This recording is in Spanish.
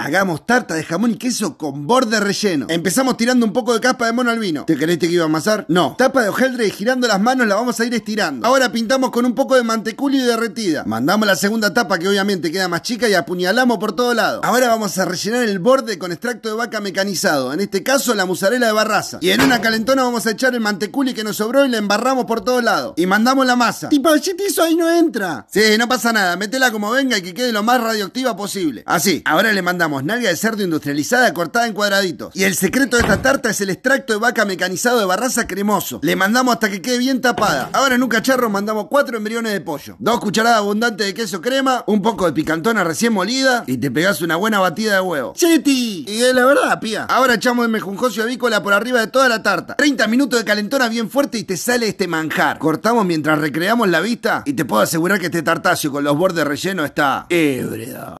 Hagamos tarta de jamón y queso con borde relleno. Empezamos tirando un poco de capa de mono al vino. ¿Te creíste que iba a amasar? No. Tapa de hojaldre y girando las manos la vamos a ir estirando. Ahora pintamos con un poco de manteculio y derretida. Mandamos la segunda tapa que obviamente queda más chica y apuñalamos por todo lado. Ahora vamos a rellenar el borde con extracto de vaca mecanizado. En este caso la musarela de barraza. Y en una calentona vamos a echar el manteculio que nos sobró y la embarramos por todos lados. Y mandamos la masa. Tipo, eso ahí no entra. Sí, no pasa nada. Metela como venga y que quede lo más radioactiva posible. Así. Ahora le mandamos nalga de cerdo industrializada cortada en cuadraditos. Y el secreto de esta tarta es el extracto de vaca mecanizado de barraza cremoso. Le mandamos hasta que quede bien tapada. Ahora en un cacharro mandamos cuatro embriones de pollo, dos cucharadas abundantes de queso crema, un poco de picantona recién molida y te pegas una buena batida de huevo. ¡Cheti! Y es la verdad, pía. Ahora echamos el mejunjocio avícola por arriba de toda la tarta. 30 minutos de calentona bien fuerte y te sale este manjar. Cortamos mientras recreamos la vista y te puedo asegurar que este tartacio con los bordes relleno está ebrio.